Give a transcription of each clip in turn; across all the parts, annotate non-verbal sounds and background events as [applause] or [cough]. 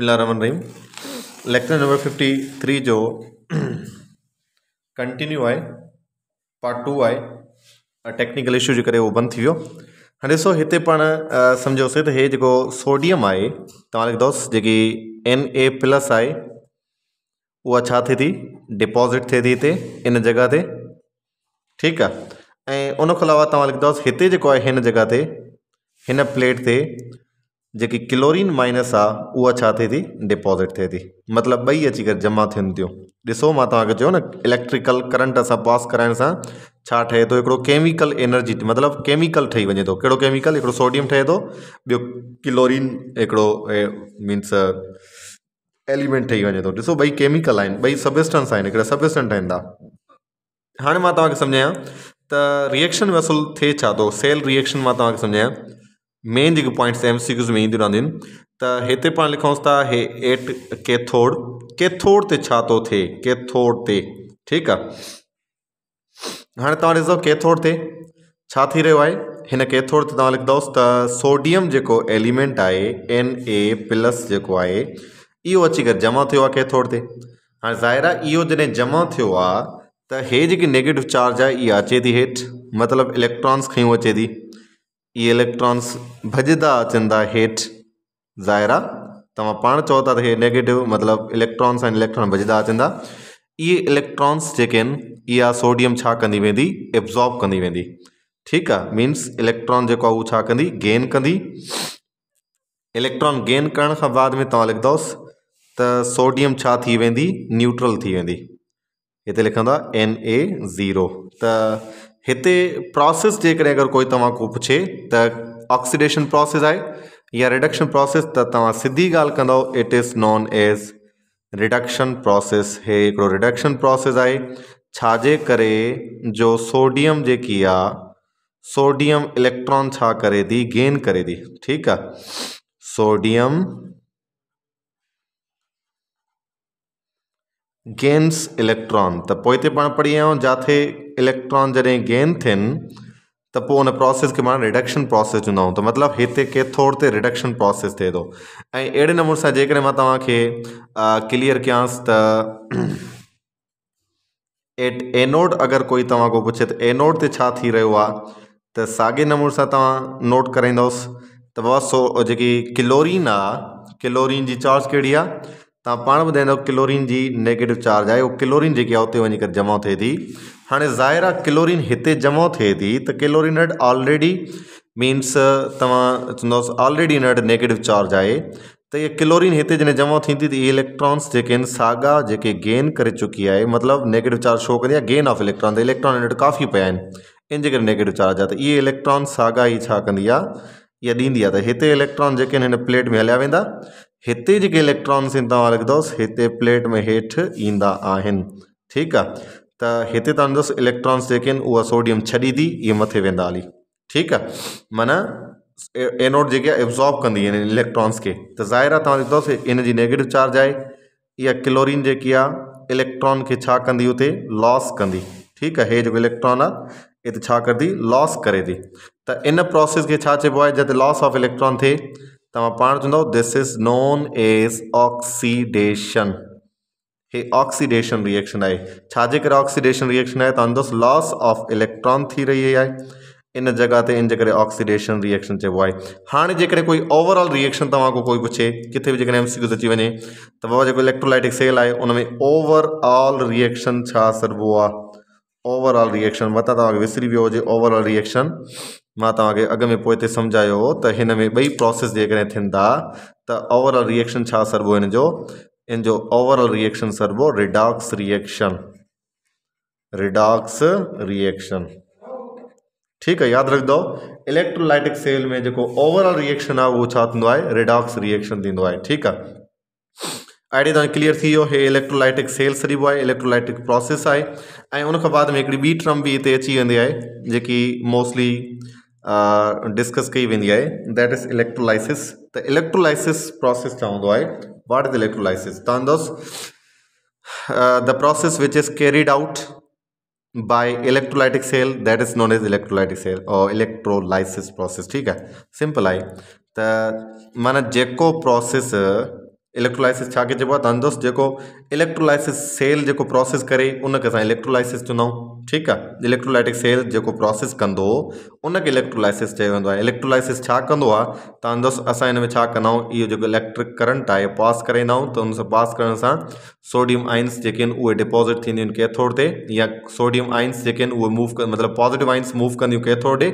रहीम lecture number fifty three जो continue आहे part two आहे टेक्निकल इशू जे करे उहो बंदि थी वियो हाणे ॾिसो हिते पाण सम्झोसीं त तो हे जेको सोडियम आहे तव्हां लिखंदोसि एन ए प्लस आहे वह छा थे थी डिपॉज़िट थे थी हिते इन जगह ते ठीक आहे उन उनखां अलावा तुम लिखंदोसि इतने जेको आहे हिन जॻह प्लेट ते जी क्लोरीन माइनस आहे थी डिपोज़िट थे थी मतिलबु ॿई अची कर जमा थियनि थियूं ॾिसो मां इलेक्ट्रिकल करंट अस पास कराने सां छा ठहे थो केमिकल एनर्जी मतलब केमिकल ठही वञे तो कड़ो केमिकल हिकिड़ो सोडियम ठहे थो तो। ॿियो क्लोरीन हिकिड़ो मीन्स एलिमेंट ठही वञे थो तो। ॾिसो ॿई केमिकल आज बई सबस्टेंस आहिनि हिकिड़ा सबस्टेंट आहिनि था हाणे मां तव्हांखे सम्झायां त रिएक्शन वसूल थिए छा थो सेल रिएक्शन मां तव्हांखे सम्झायां मेन जेकी पॉइंट्स एम सी क्यूज़ में ईंदियूं रहंदियूं आहिनि त हिते पाण लिखूंसि था हेठि केथोड़ केथोड़ ते छा थो थिए केथोड़ ते ठीकु आहे हाणे तव्हां ॾिसंदव केथोड़ ते छा थी रहियो आहे हिन केथोड़ ते तव्हां लिखंदौसि त सोडियम जेको एलिमेंट आहे एन ए प्लस जेको आहे इहो अची करे जमा थियो आहे केथोड़ ते हाणे ज़ाहिर इहो जॾहिं जमा थियो आहे त इहे जेकी नैगेटिव चार्ज आहे इहा अचे थी हेठि मतिलबु इलेक्ट्रॉन्स खयूं अचे थी ಈ ಇಲೆಕ್ಟ್ರಾನ್ಸ್ भॼंदा अचंदा हेठि ज़ाहिर आहे तव्हां था त नेगेटिव मतिलबु इलेक्ट्रॉन्स एंड इलेक्ट्रॉन भजदा अचंदा इहे इलेक्ट्रॉन्स जेके सोडियम छा कंदी वेंदी एब्ज़ॉर्ब कंदी वेंदी ठीकु आहे मीन्स इलेक्ट्रॉन जो की गेन की इलेक्ट्रॉन गेन करण खां बाद में तव्हां लिखंदोसि त सोडियम थी वेंदी न्यूट्रल थी वी इतने लिखंदा एन ए ज़ीरो हिते प्रोसेस जेकॾहिं अगर कोई तव्हां पुछे तो ऑक्सीडेशन प्रोसेस आए या रिडक्शन प्रोसेस तो तव्हां सीधी ॻाल्हि it is known as reduction process हे एक रिडक्शन प्रोसेस आए छाजे करे जो सोडियम जी सोडियम इलेक्ट्रॉन छा करे दी गेन करे दी ठीक है सोडियम ગેન્સ ઇલેક્ટ્રોન તો પોઈते पाण पढ़ी आया जिथे इलेक्ट्रॉन जॾहिं गेन थियनि तो पोइ उन प्रोसेस के पाण रिडक्शन प्रोसेस चवंदा आहियूं त मतिलबु हिते कैथोड ते रिडक्शन प्रोसेस थे तो अड़े नमूने से जेकॾहिं मां क्लियर कयांसि त [clears throat] एट एनोड अगर कोई तव्हां खां पुछे त एनोड से रो तो रहियो नमूने से तव्हां नोट कराईंदुसि त बाबा सो जी क्लोरीन आहे क्लोरीन जी चार्ज कहिड़ी आ तव्हां पाण ॿुधाईंदो क्लोरीन की नेगेटिव चार्ज आहे उहो क्लोरीन जेकी आहे उते जमा थे थी हाणे ज़ाहिर आहे क्लोरीन इतने जमा थे थी त क्लोरीन वटि ऑलरेडी मीन्स तव्हां चवंदोसि ऑलरेडी हिन नेगेटिव चार्ज आहे त इहा क्लोरीन इतने जैसे जमा थींदी त इहे इलेक्ट्रॉन्स जेके आहिनि गेन कर चुकी है मतलब नेगेटिव चार्ज शो कंदी गेन ऑफ इलेक्ट्रॉन इलेक्ट्रॉन हिन काफ़ी पिया इन जे नेगेटिव चार्ज आहे ये इलेक्ट्रॉन सागा ही छा कंदी आहे इहा ॾींदी इलेक्ट्रॉन जेके प्लेट में हलिया वेंदा हिते जेके इलेक्ट्रॉन्स ईंदा हुआ लिखंदुसि हिते प्लेट में हेठि ईंदा आहिनि ठीकु आहे त हिते तव्हां ॾिसो इलेक्ट्रॉन्स जेके आहिनि उहा सोडियम छॾी थी इहे मथे वेंदा हली ठीकु आहे माना एनोड जी आहे एब्ज़ॉर्ब कंदी इलेक्ट्रॉन्स के त ज़ाहिर आहे तव्हां ॾिसंदुसि हिन जी नेगेटिव चार्ज आहे इहा क्लोरीन जेकी आहे इलेक्ट्रॉन खे छा कंदी लॉस कंदी ठीकु आहे हे जेको इलेक्ट्रॉन आहे हिते छा कंदी लॉस करे थी त इन प्रोसेस खे छा चइबो आहे लॉस ऑफ इलेक्ट्रॉन थे तव्हां पाण चवंदव this is known as oxidation हे ऑक्सीडेशन रिएक्शन आहे छाजे करे ऑक्सीडेशन रिएक्शन आहे तव्हां लॉस ऑफ इलेक्ट्रॉन थी रही है इन जगह ते इन जे ऑक्सीडेशन रिएक्शन चइबो है हाँ जेकॾहिं कोई ओवरऑल रिएक्शन तव्हां कोई पुछे किथे भी एम सी एमसीक्यूज़ अची वञे तो बाबा जेको इलेक्ट्रोलाइटिक सेल है उन ओवरऑल रिएक्शन छा आ ओवरऑल रिएक्शन मत तक विसरी वियो हुजे ओवरऑल रिएक्शन मां तव्हांखे अॻु में पोइ ते सम्झायो त हिन में ॿई प्रोसेस जेकॾहिं थियनि था त ओवरऑल रिएक्शन छा सरबो हिन जो इन जो ओवरऑल रिएक्शन सरबो रिडॉक्स रिएक्शन रिडॉक्स रिएक्शन ठीकु आहे यादि रखंदव इलेक्ट्रोलाइटिक सेल में जेको ओवरऑल रिएक्शन आहे उहो छा थींदो आहे रिडॉक्स रिएक्शन थींदो आहे ठीकु आहे आइडिया तव्हांखे क्लियर थी वियो हे इलेक्ट्रोलाइटिक सेल सरिबो आहे इलेक्ट्रोलाइटिक प्रोसेस आहे ऐं उनखां बाद में हिकिड़ी ॿी टर्म बि हिते अची वेंदी आहे जेकी मोस्टली डिस्कस कई वेंदी आहे दैट इज़ इलेक्ट्रोलाइसिस त इलेक्ट्रोलाइसिस प्रोसेस छा हूंदो वाट इज़ इलेक्ट्रोलाइसिस चवंदोसि the process which is carried out by electrolytic cell that is known is electrolytic cell और इलेक्ट्रोलाइसिस प्रोसेस ठीक है सिंपल आहे त माना जो प्रोसेस इलेक्ट्रोलाइसिस छा खे इलेक्ट्रोलाइसिस सेल जेको प्रोसेस करे उनखे असां इलेक्ट्रोलाइसिस चवंदा ठीक है इलेक्ट्रोलाइटिक सेल जो प्रोसेस कह उनखे इलेक्ट्रोलाइसिस इलेक्ट्रोलाइसिस छा कंदो में छा कंदा इलेक्ट्रिक करंट है पास कराईंदा तो उनसे पास कर सोडियम आइन्स जो आहिनि डिपोज़िट कैथोड से या सोडियम आइन्स जो मूव मतलब पॉज़िटिव आइन्स मूव कैथोड से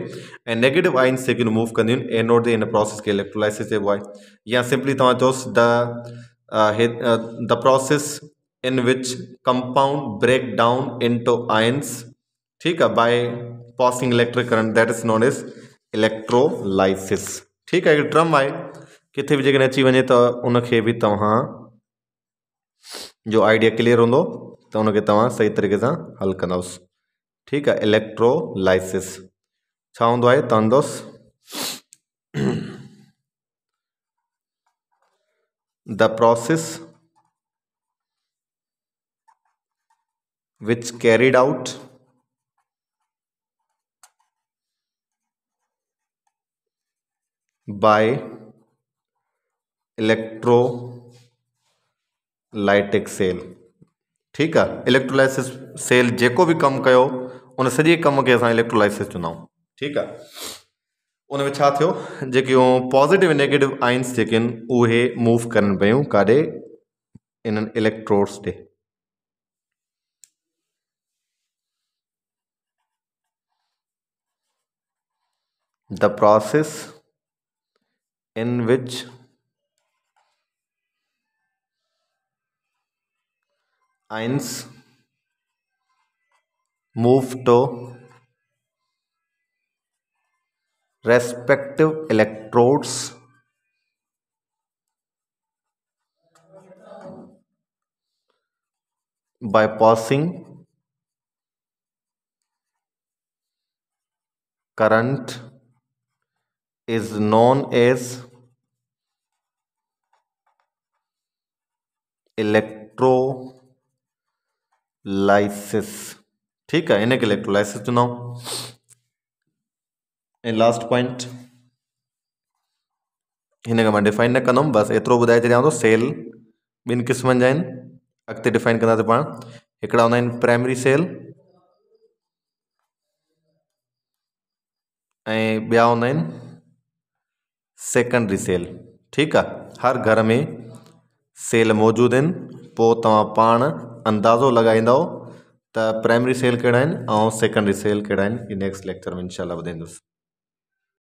नेगेटिव आइन्स मूव कंदियूं आहिनि एनोड ते प्रोसेस के इलेक्ट्रोलाइसिस या सिंपली तुम चौस the process in which compound break down into ions ठीक है by passing electric current that is known is electrolysis ठीक है ट्रम आए किथे भी जेकॾहिं अची वञे तो उनखे बि तव्हां जो आइडिया क्लियर हूंदो तो उनखे तव्हां सही तरीक़े से हल कंदुसि ठीक आहे इलेक्ट्रोलाइसिस छा the process which carried out by लाइटिक सेल ठीक है इलेक्ट्रोलाइसिस सेल जेको बि कमु कयो उन सॼे कम के असां इलेक्ट्रोलाइसिस चवंदा ठीक ठीकु उन में छा पॉज़िटिव नेगेटिव आइन्स जेके आहिनि मूव कनि पियूं काॾे इन्हनि इलेक्ट्रोड्स ते the process in which ions move to respective electrodes by passing current is known as electrolysis ठीक है इन्हें इलेक्ट्रोलाइसिस चुनाव एंड लास्ट पॉइंट इन्हें मैं डिफाइन न कंदुमि बस एतो बुधा छॾियांव तो सेल बिन किस्म जा आहिनि डिफाइन कंदासीं पा एक हूंदा प्राइमरी सेल ए ॿिया हूंदा सेकेंडरी सेल ठीक है हर घर में सेल मौजूद आहिनि पोइ तव्हां पाण अंदाज़ो लॻाईंदव त प्राइमरी सेल कहिड़ा आहिनि ऐं सेकेंडरी सेल कहिड़ा नेक्स्ट लेक्चर में इनशाला ॿुधाईंदुसि